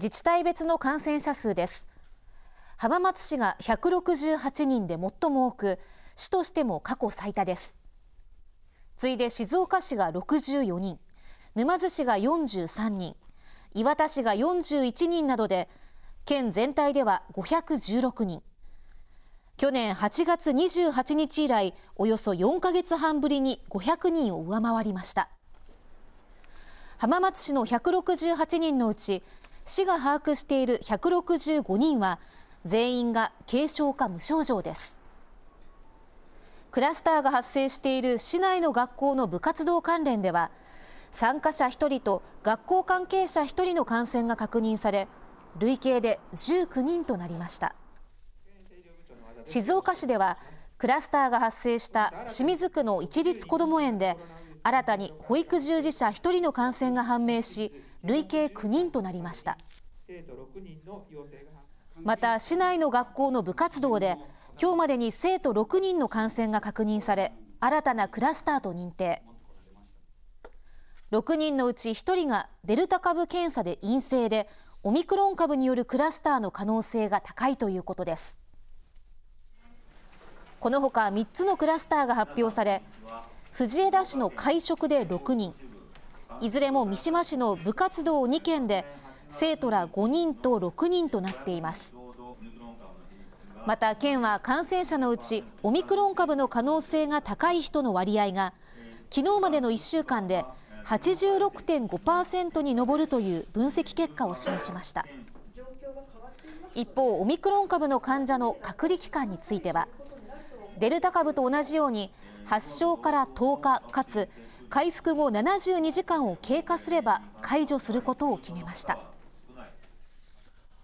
自治体別の感染者数です浜松市が168人で最も多く市としても過去最多です次いで静岡市が64人沼津市が43人岩田市が41人などで県全体では516人去年8月28日以来およそ4ヶ月半ぶりに500人を上回りました浜松市の168人のうち市が把握している165人は全員が軽症か無症状ですクラスターが発生している市内の学校の部活動関連では参加者1人と学校関係者1人の感染が確認され累計で19人となりました静岡市ではクラスターが発生した清水区の一律こども園で新たに保育従事者1人の感染が判明し累計9人となりましたまた市内の学校の部活動で今日までに生徒6人の感染が確認され新たなクラスターと認定6人のうち1人がデルタ株検査で陰性でオミクロン株によるクラスターの可能性が高いということですこのほか3つのクラスターが発表され藤枝市の会食で6人いずれも三島市の部活動2件で生徒ら5人と6人となっていますまた県は感染者のうちオミクロン株の可能性が高い人の割合が昨日までの1週間で86.5%に上るという分析結果を示しました一方オミクロン株の患者の隔離期間についてはデルタ株と同じように発症から10日かつ回復後72時間を経過すれば解除することを決めました。